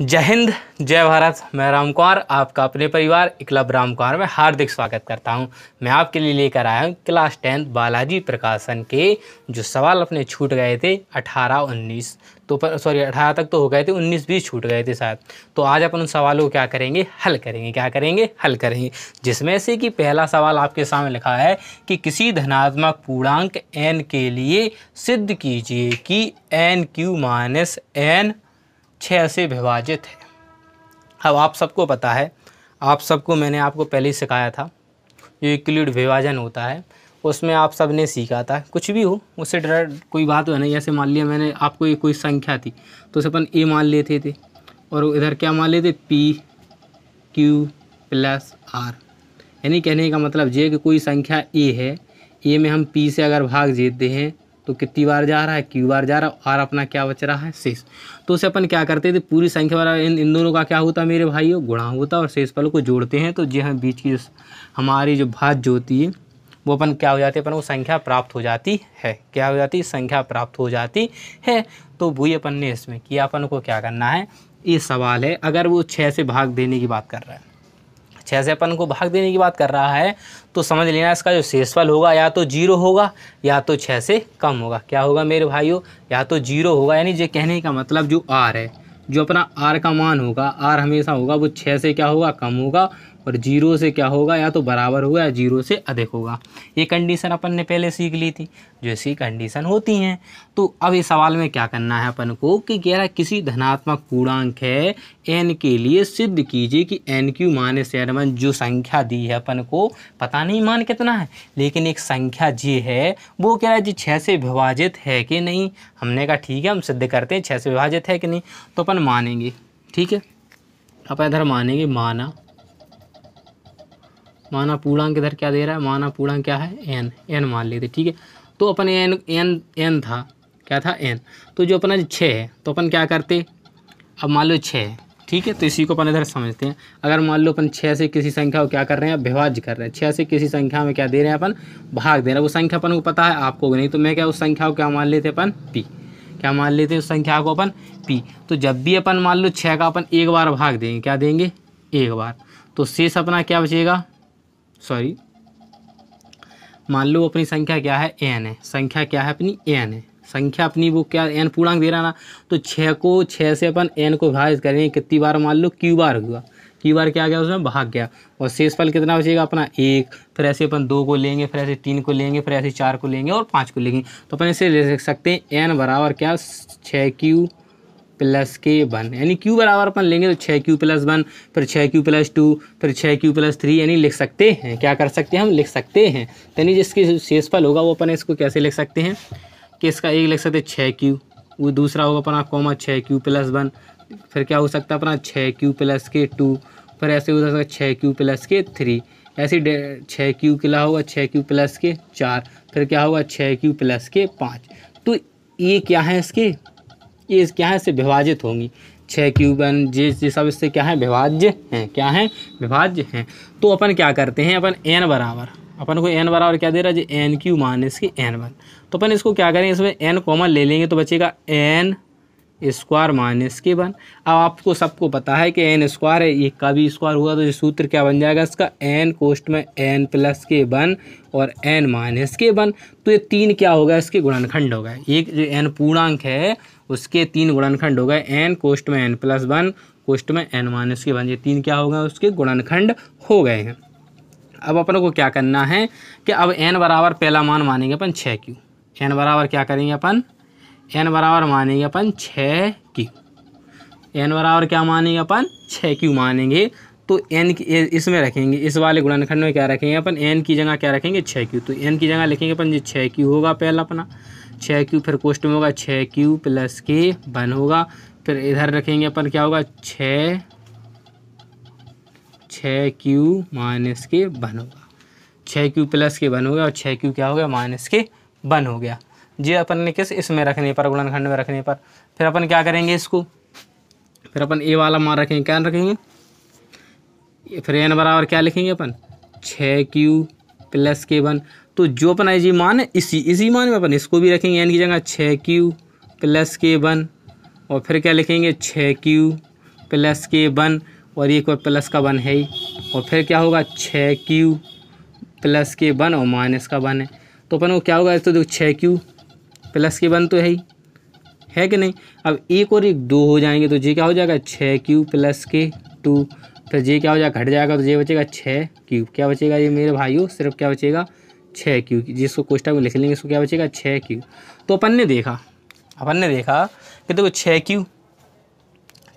जय हिंद जय भारत मैं राम कुमार आपका अपने परिवार इकलब राम कुमार में हार्दिक स्वागत करता हूं मैं आपके लिए लेकर आया हूं क्लास टेंथ बालाजी प्रकाशन के जो सवाल अपने छूट गए थे 18 19 तो सॉरी 18 तक तो हो गए थे 19 भी छूट गए थे शायद तो आज अपन उन सवालों को क्या करेंगे हल करेंगे क्या करेंगे हल करेंगे जिसमें से कि पहला सवाल आपके सामने लिखा है कि किसी धनात्मक पूर्णांक एन के लिए सिद्ध कीजिए कि एन क्यू माइनस एन छः से विभाजित है अब आप सबको पता है आप सबको मैंने आपको पहले ही सिखाया था जो यूक्लिड विभाजन होता है उसमें आप सब ने सीखा था कुछ भी हो उससे डर कोई बात हो नहीं ऐसे मान लिया मैंने आपको ये कोई संख्या थी तो उसे अपन ए मान लेते थे और इधर क्या मान लेते पी क्यू प्लस आर यानी कहने का मतलब ये कि कोई संख्या ए है ए में हम पी से अगर भाग देते हैं तो कितनी बार जा रहा है क्यू बार जा रहा है आर अपना क्या बच रहा है शेष तो उसे अपन क्या करते थे पूरी संख्या वाला इन इन दोनों का क्या होता है मेरे भाइयों गुणा होता और शेष पल को जोड़ते हैं तो जो हम बीच की हमारी जो भात जो होती है वो अपन क्या हो जाती है अपन वो संख्या प्राप्त हो जाती है क्या हो जाती है संख्या प्राप्त हो जाती है तो वही अपन ने इसमें किया अपन को क्या करना है ये सवाल है अगर वो छः से भाग देने की बात कर रहा है छः से अपन को भाग देने की बात कर रहा है तो समझ लेना इसका जो शेषफल होगा या तो जीरो होगा या तो छः से कम होगा क्या होगा मेरे भाइयों या तो जीरो होगा यानी जो कहने का मतलब जो आर है जो अपना आर का मान होगा आर हमेशा होगा वो छः से क्या होगा कम होगा और जीरो से क्या होगा या तो बराबर होगा या जीरो से अधिक होगा ये कंडीशन अपन ने पहले सीख ली थी जो इसकी कंडीशन होती हैं तो अब इस सवाल में क्या करना है अपन को कि कह रहा है किसी धनात्मक पूर्णांक है एन के लिए सिद्ध कीजिए कि एन क्यू माने सेवन जो संख्या दी है अपन को पता नहीं मान कितना है लेकिन एक संख्या जी है वो कह रहा है जी छः से विभाजित है कि नहीं हमने कहा ठीक है हम सिद्ध करते हैं छः से विभाजित है कि नहीं तो अपन मानेंगे ठीक है अपन इधर मानेंगे माना माना पूर्णांक इधर क्या दे रहा है माना पूर्णांक क्या है एन एन मान लेते ठीक है तो अपन एन एन एन था क्या था एन तो जो अपना छः है तो अपन क्या करते अब मान लो छः है ठीक है तो इसी को अपन इधर समझते हैं अगर मान लो अपन छः से किसी संख्या को क्या कर रहे हैं विभाज्य कर रहे हैं छः से किसी संख्या में क्या दे रहे हैं अपन भाग दे रहे हैं वो संख्या अपन को पता है आपको नहीं तो मैं क्या उस संख्या को क्या मान लेते अपन पी क्या मान लेते हैं उस संख्या को अपन पी तो जब भी अपन मान लो छः का अपन एक बार भाग देंगे क्या देंगे एक बार तो शेष अपना क्या बचेगा सॉरी मान लो अपनी संख्या क्या है एन है संख्या क्या है अपनी एन है संख्या अपनी वो क्या एन पूर्णांक दे रहा ना तो छः को छः से अपन एन को विभाजित करेंगे कितनी बार मान लो क्यू बार हुआ क्यू बार क्या गया उसमें भाग गया और शेष फल कितना बचेगा अपना एक फिर ऐसे अपन दो को लेंगे फिर ऐसे तीन को लेंगे फिर ऐसे चार को लेंगे और पाँच को लेंगे तो अपन इसे ले सकते हैं एन बराबर क्या छः क्यू प्लस के वन यानी क्यू बराबर अपन लेंगे तो छः क्यू प्लस वन फिर छः क्यू प्लस टू फिर छः क्यू प्लस थ्री यानी लिख सकते हैं क्या कर सकते हैं हम लिख सकते हैं तो यानी जिसके शेषफल होगा वो अपन इसको कैसे लिख सकते हैं कि इसका एक लिख सकते हैं छः क्यू वो दूसरा होगा अपना कॉमा छः क्यू प्लस वन फिर क्या हो सकता है अपना छः क्यू प्लस के टू फिर ऐसे हो सकता है छः क्यू प्लस के थ्री ऐसे छः क्यू किला होगा छः क्यू प्लस के चार फिर क्या होगा छः क्यू प्लस के पाँच तो ये क्या है इसके ये क्या है इससे विभाजित होंगी छः क्यूबन जे जे सब इससे क्या है विभाज्य हैं क्या है विभाज्य हैं तो अपन क्या करते हैं अपन एन बराबर अपन को एन बराबर क्या दे रहा है जी एन क्यू माइनस की एन वन तो अपन इसको क्या करेंगे इसमें एन कॉमन ले लेंगे तो बचेगा एन स्क्वायर माइनस के वन अब आपको सबको पता है कि एन स्क्वायर है ये का भी स्क्वायर हुआ तो ये सूत्र क्या बन जाएगा इसका एन कोष्ट में एन प्लस के वन और एन माइनस के वन तो ये तीन क्या होगा इसके गुणनखंड हो गए एक जो एन पूर्णांक है उसके तीन गुणनखंड हो गए एन कोष्ट में एन प्लस वन कोष्ट में एन माइनस के वन ये तीन क्या हो गए उसके गुणनखंड हो गए हैं अब अपनों को क्या करना है कि अब एन बराबर पहला मान मानेंगे अपन छः क्यू एन बराबर क्या करेंगे अपन एन बराबर मानेंगे अपन छ क्यू एन बराबर क्या मानेंगे अपन छः क्यू मानेंगे तो एन की इसमें रखेंगे इस वाले गुणनखंड में क्या रखेंगे अपन एन की जगह क्या रखेंगे छ क्यू तो एन की जगह लिखेंगे अपन ये छः क्यू होगा पहला अपना छ क्यू फिर कोष्ट में होगा छ क्यू प्लस के वन होगा फिर इधर रखेंगे अपन क्या होगा छ छ क्यू माइनस के वन होगा छः क्यू प्लस के वन हो गया और छ क्यू क्या हो गया माइनस के वन हो गया जी अपन ने किस इसमें रखने पर गुणनखंड में रखने पर फिर अपन क्या करेंगे इसको फिर अपन ए वाला मान रखेंगे क्या रखेंगे फिर एन बराबर क्या लिखेंगे अपन छः क्यू प्लस के वन तो जो अपना जी मान है इसी इसी मान में अपन इसको भी रखेंगे एन की जगह छः क्यू प्लस के वन और फिर क्या लिखेंगे छः क्यू प्लस के वन और ये कोई प्लस का वन है ही और फिर क्या होगा छः क्यू प्लस के वन और माइनस का वन है तो अपन को क्या होगा तो देखो छः क्यू प्लस के वन तो है ही है कि नहीं अब एक और एक दो हो जाएंगे तो जे क्या हो जाएगा छः क्यू प्लस के टू तो जे क्या हो जाएगा घट जाएगा तो जे बचेगा छः क्यूब क्या बचेगा ये मेरे भाइयों सिर्फ क्या बचेगा छः क्यू जिसको कोष्टा में लिख लेंगे इसको क्या बचेगा छः क्यू तो अपन ने देखा अपन ने देखा कि देखो छः क्यू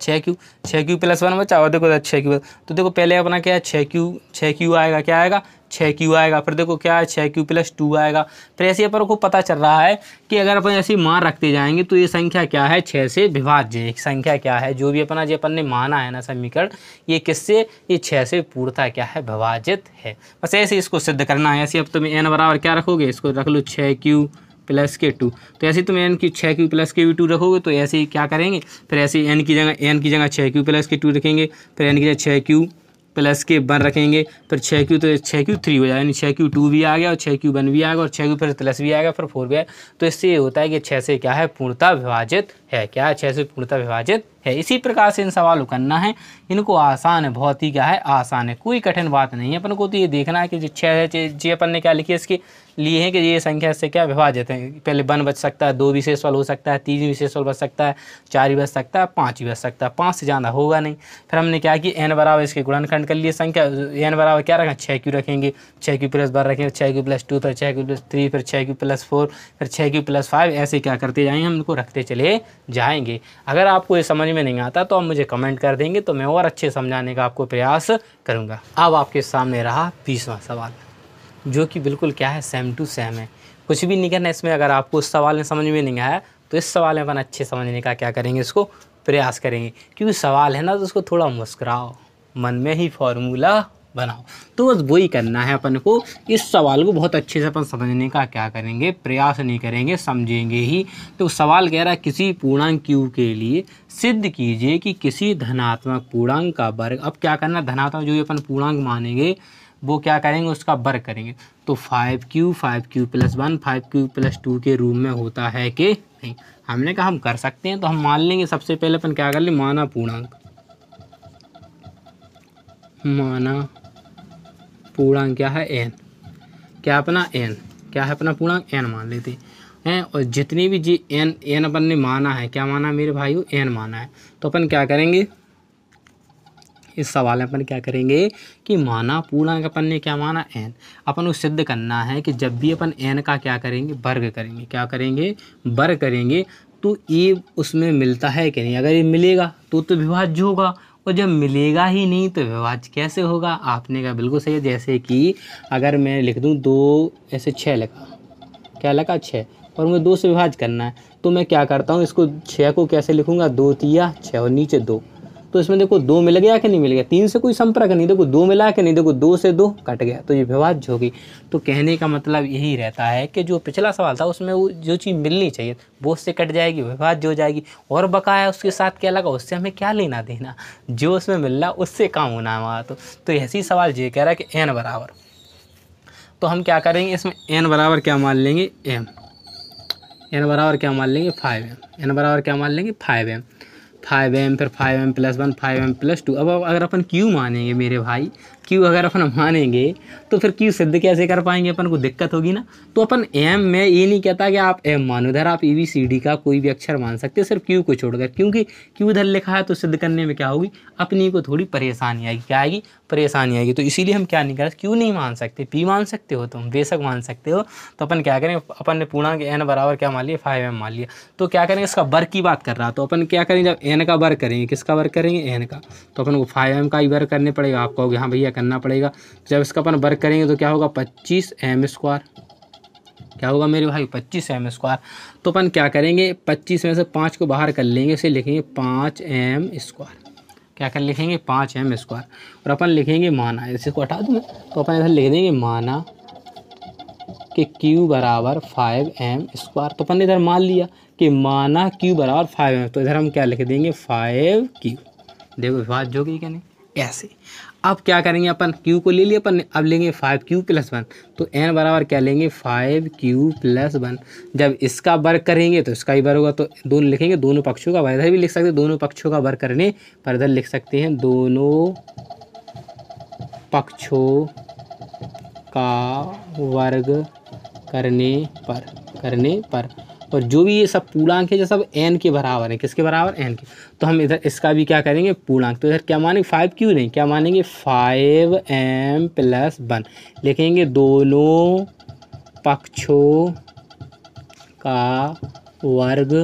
छः क्यू छः क्यू प्लस वन बचा और देखो तो छः क्यू तो देखो पहले अपना क्या है छः क्यू छः क्यू आएगा क्या आएगा छः क्यू आएगा फिर देखो क्या है छः क्यू प्लस टू आएगा फिर ऐसे अपन को पता चल रहा है कि अगर अपन ऐसी मान रखते जाएंगे तो ये संख्या क्या है छः से विभाज्य एक संख्या क्या है जो भी अपना जो अपन ने माना है ना समीकरण ये किससे ये छः से पूर्णता क्या है विभाजित है बस ऐसे इसको सिद्ध करना है ऐसे अब तुम एन बराबर क्या रखोगे इसको रख लो छः क्यू प्लस के टू तो ऐसे तुम एन की छः क्यू प्लस के वी टू रखोगे तो ऐसे ही क्या करेंगे फिर ऐसे एन की जगह एन की जगह छः क्यू प्लस के टू रखेंगे फिर एन की जगह छः क्यू प्लस के वन रखेंगे फिर छः क्यू तो छः क्यू थ्री हो जाएगा यानी छः क्यू टू भी आ गया और छः क्यू वन भी आ गया और छः क्यू फिर प्लस भी आएगा फिर फोर भी आया तो इससे ये होता है कि छः से क्या है पूर्णता विभाजित है क्या छः से पूर्णता विभाजित है इसी प्रकार से इन सवालों करना है इनको आसान है बहुत ही क्या है आसान है कोई कठिन बात नहीं है अपन को तो ये देखना है कि जो छः है जी अपन ने क्या लिखी है इसकी लिए हैं कि ये संख्या से क्या विभाजित है पहले वन बच सकता है दो विशेषफल हो सकता है तीन विशेषफल बच सकता है चार भी बच सकता है पाँच भी बच सकता है पाँच से ज़्यादा होगा नहीं फिर हमने क्या कि एन बराबर इसके गुणनखंड कर लिए संख्या एन बराबर क्या रखें छः क्यू रखेंगे छः क्यू प्लस बार रखेंगे छः क्यू प्लस टू फिर छः क्यू प्लस थ्री फिर छः क्यू प्लस फोर फिर छः क्यू प्लस फाइव ऐसे क्या करते जाएंगे हम उनको रखते चले जाएंगे अगर आपको ये समझ में नहीं आता तो आप मुझे कमेंट कर देंगे तो मैं और अच्छे समझाने का आपको प्रयास करूँगा अब आपके सामने रहा बीसवा सवाल जो कि बिल्कुल क्या है सेम टू सेम है कुछ भी नहीं करना इसमें अगर आपको उस सवाल में समझ में नहीं आया तो इस सवाल में अपन अच्छे समझने का क्या करेंगे इसको प्रयास करेंगे क्योंकि सवाल है ना तो उसको थोड़ा मुस्कराओ मन में ही फॉर्मूला बनाओ तो बस वही करना है अपन को इस सवाल को बहुत अच्छे से अपन समझने का क्या करेंगे प्रयास नहीं करेंगे समझेंगे ही तो सवाल कह रहा है किसी पूर्णांक क्यू के लिए सिद्ध कीजिए कि किसी धनात्मक पूर्णांक का वर्ग अब क्या करना धनात्मक जो भी अपन पूर्णांक मानेंगे वो क्या करेंगे उसका वर्क करेंगे तो five Q five Q plus one five Q plus two के रूम में होता है कि नहीं हमने कहा हम कर सकते हैं तो हम मान लेंगे सबसे पहले अपन क्या कर लें माना पूर्णांक माना पूर्णांक क्या है एन क्या अपना एन क्या है अपना पूर्णांक एन मान लेते हैं और जितनी भी जी एन एन अपन ने माना है क्या माना मेरे भाई एन माना है तो अपन क्या करेंगे इस सवाल में अपन क्या करेंगे कि माना पूर्णांक अपन ने क्या माना एन अपन को सिद्ध करना है कि जब भी अपन एन का क्या करेंगे वर्ग करेंगे क्या करेंगे वर्ग करेंगे तो ये उसमें मिलता है कि नहीं अगर ये मिलेगा तो तो विभाज्य होगा और जब मिलेगा ही नहीं तो विभाज कैसे होगा आपने कहा बिल्कुल सही है जैसे कि अगर मैं लिख दूँ दो ऐसे छः लगा क्या लगा छः और मुझे दो से विभाज करना है तो मैं क्या करता हूँ इसको छः को कैसे लिखूँगा दो तिया छः और नीचे दो तो इसमें देखो दो मिल गया कि नहीं मिल गया तीन से कोई संपर्क नहीं देखो दो मिला कि नहीं देखो दो से दो कट गया तो ये विभाज्य होगी तो कहने का मतलब यही रहता है कि जो पिछला सवाल था उसमें वो जो चीज़ मिलनी चाहिए वो उससे कट जाएगी विभाज्य हो जाएगी और बकाया उसके साथ क्या लगा उससे हमें क्या लेना देना जो उसमें मिल रहा उससे काम होना हमारा तो, तो ऐसी सवाल ये कह रहा है कि एन बराबर तो हम क्या करेंगे इसमें एन बराबर क्या मान लेंगे एम एन बराबर क्या मान लेंगे फाइव एम एन बराबर क्या मान लेंगे फाइव एम फाइव एम फिर five M plus one five M plus two अब अगर अपन क्यू मानेंगे मेरे भाई क्यू अगर अपन मानेंगे तो फिर क्यू सिद्ध कैसे कर पाएंगे अपन को दिक्कत होगी ना तो अपन एम में ये नहीं कहता कि आप एम मानो इधर आप ए बी सी डी का कोई भी अक्षर मान सकते सिर्फ क्यू को छोड़कर क्योंकि क्यू इधर लिखा है तो सिद्ध करने में क्या होगी अपनी को थोड़ी परेशानी आएगी क्या आएगी परेशानी आएगी तो इसीलिए हम क्या नहीं कर क्यू नहीं मान सकते पी मान सकते हो तुम बेशक मान सकते हो तो अपन क्या करें अपन ने पूर्णांक एन बराबर क्या मान लिया फाइव एम मान लिया तो क्या करेंगे इसका वर्ग की बात कर रहा तो अपन क्या करें जब एन का वर्ग करेंगे किसका वर्ग करेंगे एन का तो अपन को फाइव एम का ही वर्ग करने पड़ेगा आप कहोगे हाँ भैया करना पड़ेगा जब इसका अपन वर्ग करेंगे तो क्या होगा पच्चीस एम स्क्वायर क्या होगा मेरे भाई पच्चीस एम स्क्वायर तो अपन क्या करेंगे पच्चीस में से पाँच को बाहर कर लेंगे उसे लिखेंगे पाँच एम स्क्वायर क्या कर लिखेंगे पाँच एम स्क्वायर और अपन लिखेंगे माना को हटा दूँ तो अपन इधर लिख देंगे माना कि क्यू बराबर फाइव एम स्क्वायर तो अपन इधर मान लिया कि माना क्यू बराबर फाइव एम तो इधर हम क्या लिख देंगे फाइव क्यू देखो विभाग जो कि क्या नहीं ऐसे अब क्या करेंगे अपन क्यू को ले लिया अपन ने अब लेंगे फाइव क्यू प्लस वन तो एन बराबर क्या लेंगे फाइव क्यू प्लस वन जब इसका वर्ग करेंगे तो इसका ही वर्ग होगा तो दोनों लिखेंगे दोनों पक्षों का वर्धर भी लिख सकते हैं दोनों पक्षों का वर्ग करने पर इधर लिख सकते हैं दोनों पक्षों का वर्ग करने पर करने पर और तो जो भी ये सब पूर्णांक है जो सब एन के बराबर है किसके बराबर एन के तो हम इधर इसका भी क्या करेंगे पूर्णांक तो इधर क्या मानेंगे फाइव क्यों नहीं क्या मानेंगे फाइव एम प्लस वन लिखेंगे दोनों पक्षों का वर्ग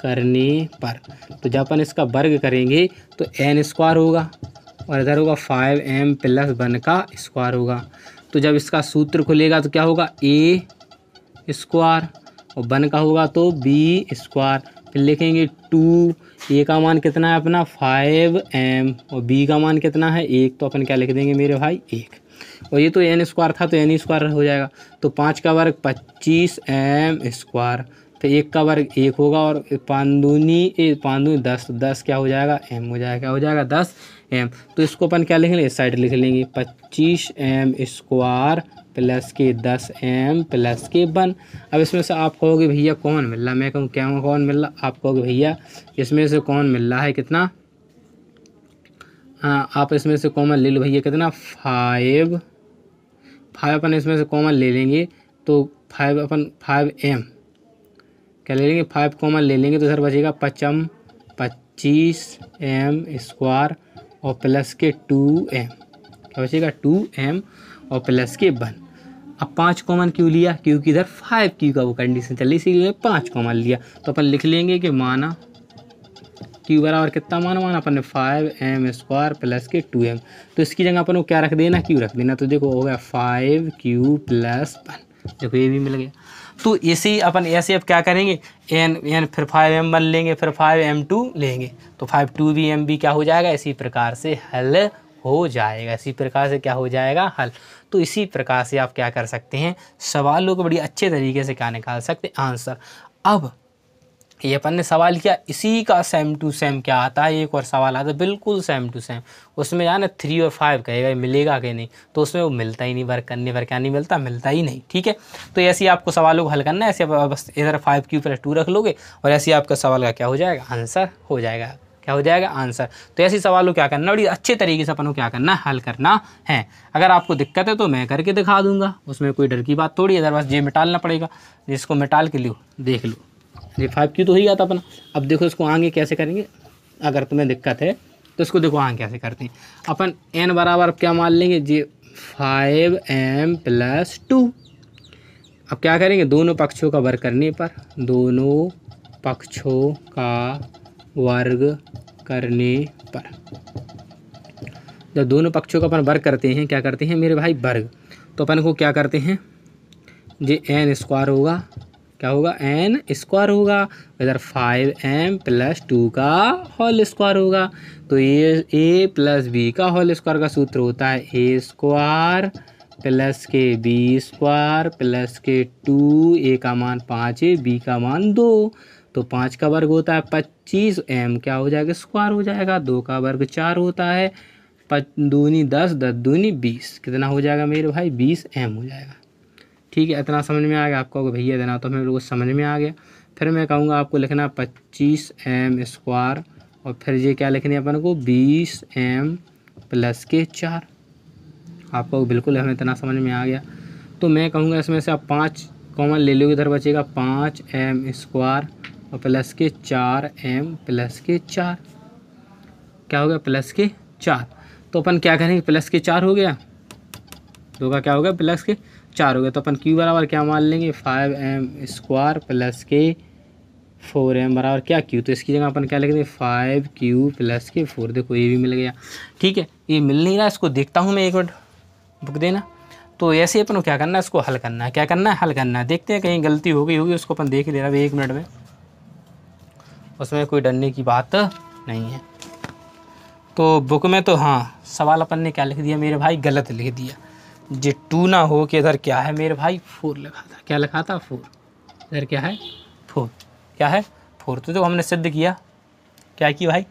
करने पर तो जब अपन इसका वर्ग करेंगे तो एन स्क्वायर होगा और इधर होगा फाइव एम प्लस वन का स्क्वायर होगा तो जब इसका सूत्र खुलेगा तो क्या होगा ए स्क्वायर और वन का होगा तो बी स्क्वायर फिर लिखेंगे टू ए का मान कितना है अपना फाइव एम और बी का मान कितना है एक तो अपन क्या लिख देंगे मेरे भाई एक और ये तो एन स्क्वायर था तो एन स्क्वायर हो जाएगा तो पाँच का वर्ग पच्चीस एम स्क्वायर तो एक का वर्ग एक होगा और पांदूनी पांदूनी दस दस क्या हो जाएगा एम हो जाएगा क्या हो जाएगा दस एम तो इसको अपन क्या लिख लेंगे इस साइड लिख लेंगे पच्चीस एम स्क्वायर प्लस के दस एम प्लस के वन अब इसमें से आप कहोगे भैया कौन मिल रहा मैं कहूँ क्या कौन मिल रहा आप कहोगे भैया इसमें से कौन मिल रहा है कितना हाँ आप इसमें से कॉमन ले लो भैया कितना फाइव फाइव अपन इसमें से कॉमन ले लेंगे तो फाइव अपन फाइव एम क्या ले लेंगे फाइव कॉमन ले लेंगे तो सर बचेगा पचम पच्चीस एम स्क्वायर और प्लस के टू एम क्या बचेगा टू एम और प्लस के वन अब पाँच कॉमन क्यों लिया क्योंकि इधर फाइव क्यू का वो कंडीशन चल रही इसीलिए पाँच कॉमन लिया तो अपन लिख लेंगे कि माना क्यू बराबर कितना माना माना अपन ने फाइव एम स्क्वायर प्लस के टू एम तो इसकी जगह अपन को क्या रख देना क्यू रख देना तो देखो हो गया फाइव क्यू प्लस वन देखो ये भी मिल गया तो इसी अपन ऐसे अब क्या करेंगे एन एन फिर फाइव एम वन लेंगे फिर फाइव एम टू लेंगे तो फाइव टू भी एम बी क्या हो जाएगा इसी प्रकार से हल हो जाएगा इसी प्रकार से क्या हो जाएगा हल तो इसी प्रकार से आप क्या कर सकते हैं सवालों को बड़ी अच्छे तरीके से क्या निकाल सकते आंसर अब ये अपन ने सवाल किया इसी का सेम टू सेम क्या आता है एक और सवाल आता है बिल्कुल सेम टू सेम उसमें जाना थ्री और फाइव कहेगा मिलेगा कि नहीं तो उसमें वो मिलता ही नहीं वर्क करने पर क्या नहीं मिलता मिलता ही नहीं ठीक है तो ऐसे ही आपको सवालों को हल करना है ऐसे बस इधर फाइव की ऊपर टू रख लोगे और ऐसे ही आपका सवाल का क्या हो जाएगा आंसर हो जाएगा क्या हो जाएगा आंसर तो ऐसे सवालों क्या करना और अच्छे तरीके से अपन को क्या करना है हल करना है अगर आपको दिक्कत है तो मैं करके दिखा दूंगा उसमें कोई डर की बात थोड़ी है अदरवाइज ये मिटालना पड़ेगा जिसको मिटाल के लियो देख लो ये फाइव क्यू तो ही आता अपना अब देखो इसको आगे कैसे करेंगे अगर तुम्हें दिक्कत है तो इसको देखो आगे कैसे करते हैं अपन एन बराबर अब क्या मान लेंगे जी फाइव एम प्लस टू अब क्या करेंगे दोनों पक्षों का वर्ग करने पर दोनों पक्षों का वर्ग करने पर जब दोनों पक्षों का अपन वर्ग करते हैं क्या करते हैं मेरे भाई वर्ग तो अपन को क्या करते हैं जे एन स्क्वायर होगा क्या होगा एन स्क्वायर होगा इधर फाइव एम प्लस टू का होल स्क्वायर होगा तो ये ए प्लस बी का होल स्क्वायर का सूत्र होता है ए स्क्वायर प्लस के बी स्क्वायर प्लस के टू ए का मान पाँच ए बी का मान दो तो पाँच का वर्ग होता है पच्चीस एम क्या हो जाएगा स्क्वायर हो जाएगा दो का वर्ग चार होता है दूनी दस दस दूनी बीस कितना हो जाएगा मेरे भाई बीस एम हो जाएगा ठीक है इतना समझ में आ गया आपको भैया देना तो हमें लोग समझ में आ गया फिर मैं कहूँगा आपको लिखना पच्चीस एम स्क्वायर और फिर ये क्या लिखनी है अपन को बीस एम प्लस के चार आपको बिल्कुल हमें इतना समझ में आ गया तो मैं कहूँगा इसमें से आप पाँच कॉमन ले लो इधर बचेगा पाँच एम स्क्वायर और प्लस के चार एम प्लस के चार क्या हो गया प्लस के चार तो अपन क्या करेंगे प्लस के चार हो गया दो का क्या हो गया प्लस के चार हो गया तो अपन क्यू बराबर क्या मान लेंगे five M square plus k four m बराबर क्या क्यू तो इसकी जगह अपन क्या लिख दें five Q plus k four देखो ये भी मिल गया ठीक है ये मिल नहीं रहा इसको देखता हूँ मैं एक मिनट बुक देना तो ऐसे अपन को क्या करना है इसको हल करना है क्या करना है हल करना है देखते हैं कहीं गलती हो गई होगी उसको अपन देख ही दे रहा एक मिनट में उसमें कोई डरने की बात नहीं है तो बुक में तो हाँ सवाल अपन ने क्या लिख दिया मेरे भाई गलत लिख दिया जे टू ना हो कि इधर क्या है मेरे भाई फोर लिखा था क्या लिखा था फोर इधर क्या है फोर क्या है फोर तो जो हमने सिद्ध किया क्या की भाई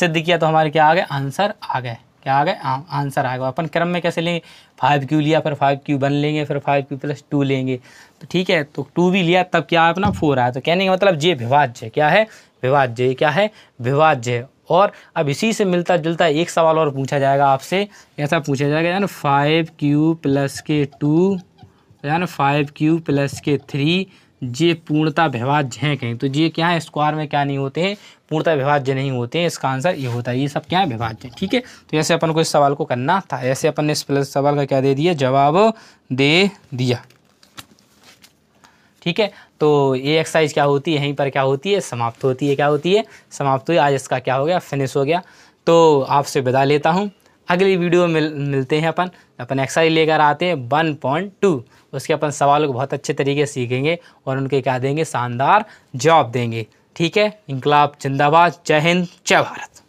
सिद्ध किया तो हमारे क्या आ गए आंसर आ गए क्या आ गए आंसर आ गया अपन क्रम में कैसे लेंगे फाइव क्यू लिया फिर फाइव क्यू बन लेंगे फिर फाइव क्यू प्लस टू लेंगे तो ठीक है तो टू भी लिया तब क्या अपना फोर आया तो कहने का मतलब जे विभाज्य क्या है विभाज्य क्या है विभाज्य और अब इसी से मिलता जुलता एक सवाल और पूछा जाएगा आपसे ऐसा पूछा जाएगा यानी फाइव क्यू प्लस के टू यानी five Q plus k three j पूर्णता व्यवाज हैं कहीं तो ये क्या है स्क्वायर में क्या नहीं होते हैं पूर्णता व्यवाज्य नहीं होते हैं इसका आंसर ये होता है ये सब क्या है व्यवाज्य ठीक है तो ऐसे अपन को इस सवाल को करना था ऐसे अपन ने इस प्लस सवाल का क्या दे दिया जवाब दे दिया ठीक है तो ये एक्सरसाइज क्या होती है यहीं पर क्या होती है समाप्त होती है क्या होती है समाप्त हुई आज इसका क्या हो गया फिनिश हो गया तो आपसे विदा लेता हूँ अगली वीडियो में मिल, मिलते हैं अपन अपन एक्सरसाइज लेकर आते हैं वन पॉइंट टू उसके अपन सवालों को बहुत अच्छे तरीके से सीखेंगे और उनके क्या देंगे शानदार जवाब देंगे ठीक है इंकलाब जिंदाबाद जय हिंद जय भारत